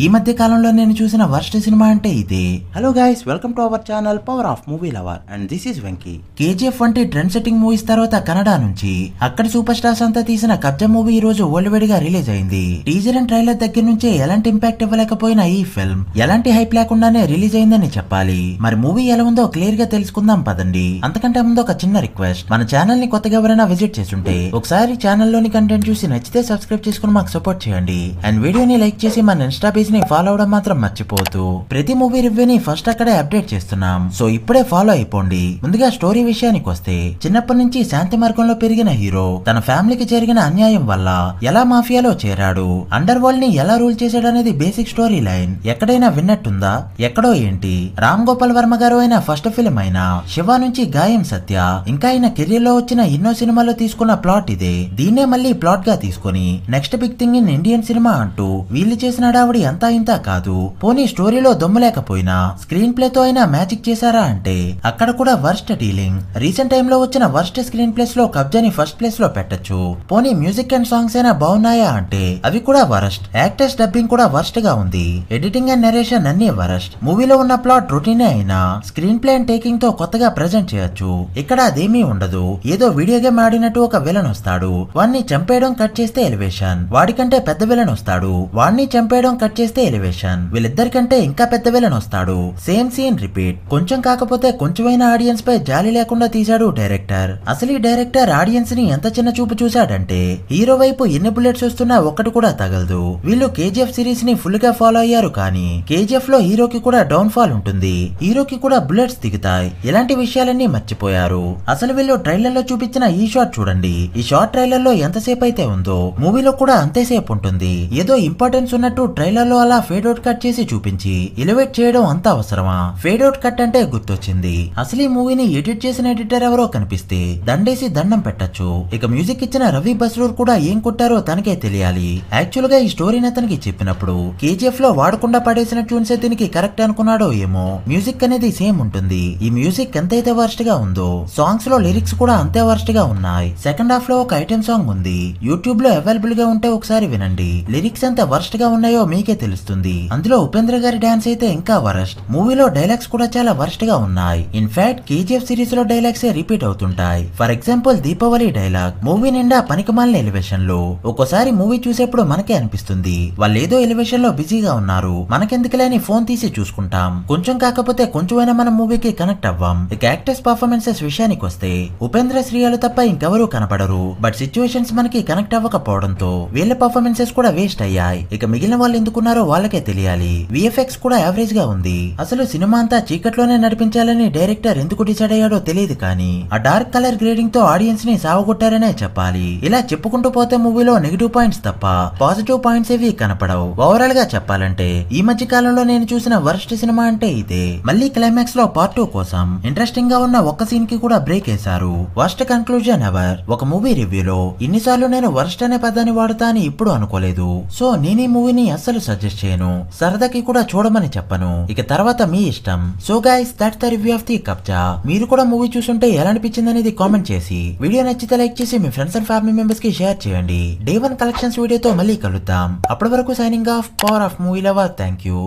ఈ మధ్య కాలంలో నేను చూసిన వర్స్ట్ సినిమా అంటే ఇదే hello guys welcome to our channel power of movie lover and this is Venky KGF వంటి ట్రెండ్ సెట్టింగ్ మూవీస్ తర్వాత కన్నడ నుంచి అక్కడ సూపర్ స్టార్స్ అంతా తీసిన కబ్జా మూవీ ఈ రోజు వరల్డ్ వైడ్ గా రిలీజ్ అయింది టీజర్ అండ్ ట్రైలర్ దగ్గర నుంచే ఎలాంటి ఇంపాక్ట్ ఇవ్వలేకపోయినా ఈ ఫిల్మ్ ఎలాంటి హైప్ లేకుండానే రిలీజ్ అయిందని చెప్పాలి మరి మూవీ ఎలా ఉందో క్లియర్ గా తెలుసుకుందాం పదండి అంతకంటే ముందు ఒక చిన్న రిక్వెస్ట్ మన ఛానల్ ని కొత్తగా ఎవరైనా విజిట్ చేస్తుంటే ఒకసారి ఛానల్ లోని కంటెంట్ చూసి నచ్చితే సబ్స్క్రైబ్ చేసుకుని మాకు సపోర్ట్ చేయండి అండ్ వీడియోని లైక్ చేసి మన ఇన్స్టా స్టోరీస్ ని ఫాలో అవడం మాత్రం మర్చిపోతూ ప్రతి మూవీ రివ్యూ ని ఫస్ట్ అక్కడే అప్డేట్ చేస్తున్నాం సో ఇప్పుడే ఫాలో అయిపోండి ముందుగా స్టోరీ విషయానికి వస్తే చిన్నప్పటి నుంచి శాంతి మార్గంలో పెరిగిన హీరో తన ఫ్యామిలీకి జరిగిన అన్యాయం వల్ల ఎలా మాఫియాలో చేరాడు అండర్ వరల్డ్ ని ఎలా రూల్ చేశాడనేది బేసిక్ స్టోరీ లైన్ ఎక్కడైనా విన్నట్టుందా ఎక్కడో ఏంటి రామ్ గోపాల్ వర్మ గారు అయిన ఫస్ట్ ఫిల్మ్ అయిన శివ నుంచి గాయం సత్య ఇంకా ఆయన కెరీర్ లో వచ్చిన ఎన్నో సినిమాలు తీసుకున్న ప్లాట్ ఇదే దీన్నే మళ్ళీ ప్లాట్ గా తీసుకుని next big thing in Indian cinema అంటూ వీళ్ళు చేసిన డావిడి ఇదంతా ఇంత కాదు పోనీ స్టోరీలో దొమ్మలేకపోయినా స్క్రీన్ ప్లే తో అయినా మ్యాజిక్ చేశారా అంటే అక్కడ కూడా వర్స్ట్ డీలింగ్ రీసెంట్ టైమ్ లో వచ్చిన వర్స్ట్ స్క్రీన్ ప్లేస్ లో కబ్జాని ఫస్ట్ ప్లేస్ లో పెట్టచ్చు పోనీ మ్యూజిక్ అండ్ సాంగ్స్ అయినా బాగున్నాయా అంటే అవి కూడా వరస్ట్ యాక్టర్స్ డబ్బింగ్ కూడా వర్స్ట్ గా ఉంది ఎడిటింగ్ అండ్ నెరేషన్ అన్ని వరస్ట్ మూవీలో ఉన్న ప్లాట్ రొటీనే అయినా స్క్రీన్ ప్లే అండ్ టేకింగ్ తో కొత్తగా ప్రజెంట్ చేయొచ్చు ఇక్కడ అదేమీ ఉండదు ఏదో వీడియో గేమ్ ఆడినట్టు ఒక విలన్ వస్తాడు వాణ్ణి చంపేయడం కట్ చేస్తే ఎలివేషన్ వాడికంటే పెద్ద విలన్ వస్తాడు వాణ్ణి చంపేయడం కట్ చేస్తే ఎలివేషన్ వీళ్ళిద్దరికంటే ఇంకా పెద్ద విలన్ వస్తాడు సేమ్ సీన్ రిపీట్ కొంచెం కాకపోతే కొంచెమైన ఆడియన్స్ పై జాలి లేకుండా తీశాడు డైరెక్టర్ అసలు ఈ డైరెక్టర్ ఆడియన్స్ ని ఎంత చిన్న చూపు చూశాడంటే హీరో వైపు ఎన్ని బుల్లెట్స్ వస్తున్నా ఒక్కటి కూడా తగలదు వీళ్ళు కేజీఎఫ్ సిరీస్ ని ఫుల్ గా ఫాలో అయ్యారు కానీ కేజీఎఫ్ లో హీరోకి కూడా డౌన్ ఫాల్ ఉంటుంది హీరోకి కూడా బుల్లెట్స్ దిగుతాయి ఇలాంటి విషయాలన్నీ మర్చిపోయారు అసలు వీళ్ళు ట్రైలర్ లో చూపించిన ఈ షార్ట్ చూడండి ఈ షార్ట్ ట్రైలర్ లో ఎంతసేపు అయితే ఉందో మూవీలో కూడా అంతేసేపు ఉంటుంది ఏదో ఇంపార్టెన్స్ ఉన్నట్టు ట్రైలర్ లో అలా ఫేడ్ అవుట్ కట్ చేసి చూపించి ఎలివేట్ చేయడం అంత అవసరమా ఫేడ్ అవుట్ కట్ అంటే గుర్తొచ్చింది అసలు ఈ మూవీని ఎడిట్ చేసిన ఎడిటర్ ఎవరో కనిపిస్తే దండేసి దండం పెట్టచ్చు ఇక మ్యూజిక్ ఇచ్చిన రవి బస్రూర్ కూడా ఏం కొట్టారో తనకే తెలియాలి యాక్చువల్ గా ఈ స్టోరీని అతనికి చెప్పినప్పుడు కేజీఎఫ్ లో వాడకుండా పడేసిన ట్యూన్స్ దీనికి కరెక్ట్ అనుకున్నాడో ఏమో మ్యూజిక్ అనేది సేమ్ ఉంటుంది ఈ మ్యూజిక్ ఎంతైతే వర్స్ట్ గా ఉందో సాంగ్స్ లో లిరిక్స్ కూడా అంతే వర్స్ట్ గా ఉన్నాయి సెకండ్ హాఫ్ లో ఒక ఐటెం సాంగ్ ఉంది యూట్యూబ్ లో అవైలబుల్ గా ఉంటే ఒకసారి వినండి లిరిక్స్ ఎంత వర్స్ట్ గా ఉన్నాయో మీకే తెలుస్తుంది అందులో ఉపేంద్ర గారి డాన్స్ అయితే ఇంకా వరస్ట్ మూవీలో డైలాగ్స్ కూడా చాలా వరస్ట్ గా ఉన్నాయి ఇన్ఫాక్ట్ కేజీఎఫ్ సిరీస్ లో డైలాగ్స్ రిపీట్ అవుతుంటాయి for example Deepavali dialogue movie నిండా పనికిమాలిన ఎలివేషన్ లో ఒక్కోసారి మూవీ చూసేప్పుడు మనకే అనిపిస్తుంది వాళ్ళు ఏదో ఎలివేషన్ లో బిజీగా ఉన్నారు మనకెందుకులేని ఫోన్ తీసి చూసుకుంటాం కొంచెం కాకపోతే కొంచెమైనా మన మూవీకి కనెక్ట్ అవ్వం ఇక యాక్టర్స్ పర్ఫార్మెన్సెస్ విషయానికి వస్తే ఉపేంద్ర శ్రీయాలు తప్ప ఇంకెవరూ కనపడరు బట్ సిచ్యువేషన్స్ మనకి కనెక్ట్ అవ్వకపోవడంతో వీళ్ళ పర్ఫార్మెన్సెస్ కూడా వేస్ట్ అయ్యాయి ఇక మిగిలిన వాళ్ళు ఎందుకున్నారు ఉన్నారో వాళ్ళకే తెలియాలి విఎఫ్ఎక్స్ కూడా యావరేజ్ గా ఉంది అసలు సినిమా అంతా చీకట్లోనే నడిపించాలని డైరెక్టర్ ఎందుకు డిసైడ్ అయ్యాడో తెలియదు కానీ ఆ డార్క్ కలర్ గ్రేడింగ్ తో ఆడియన్స్ ని సావగొట్టారనే చెప్పాలి ఇలా చెప్పుకుంటూ పోతే మూవీలో నెగిటివ్ పాయింట్స్ తప్ప పాజిటివ్ పాయింట్స్ ఏవి కనపడవు ఓవరాల్ గా చెప్పాలంటే ఈ మధ్య కాలంలో నేను చూసిన వర్స్ట్ సినిమా అంటే ఇదే మళ్ళీ క్లైమాక్స్ లో పార్ట్ టూ కోసం ఇంట్రెస్టింగ్ గా ఉన్న ఒక్క సీన్ కి కూడా బ్రేక్ వేశారు వర్స్ట్ కన్క్లూజన్ ఎవర్ ఒక మూవీ రివ్యూలో ఇన్నిసార్లు నేను వర్స్ట్ అనే పదాన్ని వాడుతా అని ఇప్పుడు అనుకోలేదు సో నేను ఈ మూవీని అస్సలు సజెస్ట్ సజెస్ట్ చేయను సరదాకి కూడా చూడమని చెప్పను ఇక తర్వాత మీ ఇష్టం so guys that the review of the Kabzaa మీరు కూడా మూవీ చూసుంటే ఎలా అనిపించింది అనేది కామెంట్ చేసి వీడియో నచ్చితే లైక్ చేసి మీ ఫ్రెండ్స్ అండ్ ఫ్యామిలీ మెంబర్స్ కి షేర్ చేయండి డే వన్ కలెక్షన్స్ వీడియోతో మళ్ళీ కలుద్దాం అప్పటి వరకు signing off power of movie lover thank you